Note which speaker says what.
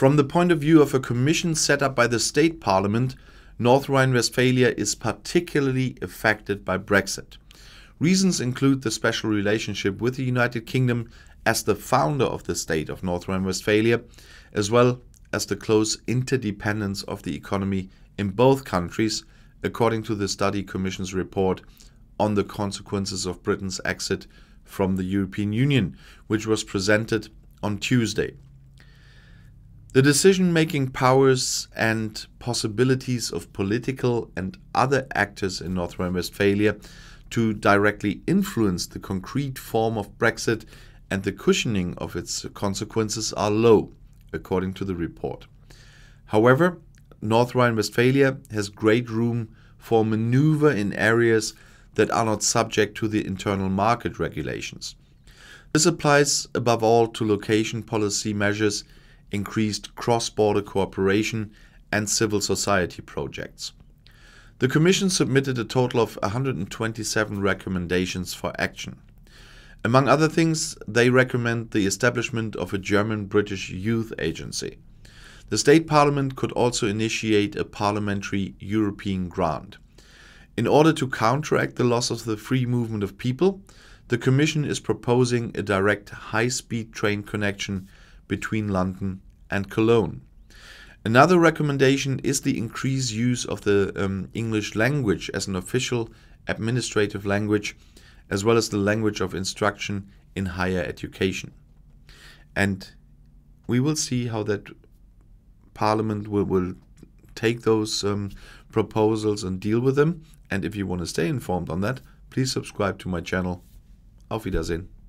Speaker 1: From the point of view of a commission set up by the state parliament, North Rhine-Westphalia is particularly affected by Brexit. Reasons include the special relationship with the United Kingdom as the founder of the state of North Rhine-Westphalia, as well as the close interdependence of the economy in both countries, according to the study commission's report on the consequences of Britain's exit from the European Union, which was presented on Tuesday. The decision making powers and possibilities of political and other actors in North Rhine Westphalia to directly influence the concrete form of Brexit and the cushioning of its consequences are low, according to the report. However, North Rhine Westphalia has great room for maneuver in areas that are not subject to the internal market regulations. This applies above all to location policy measures increased cross-border cooperation and civil society projects. The Commission submitted a total of 127 recommendations for action. Among other things, they recommend the establishment of a German British youth agency. The State Parliament could also initiate a parliamentary European grant. In order to counteract the loss of the free movement of people, the Commission is proposing a direct high speed train connection between London and Cologne. Another recommendation is the increased use of the um, English language as an official administrative language, as well as the language of instruction in higher education. And we will see how that Parliament will, will take those um, proposals and deal with them. And if you want to stay informed on that, please subscribe to my channel. Auf Wiedersehen.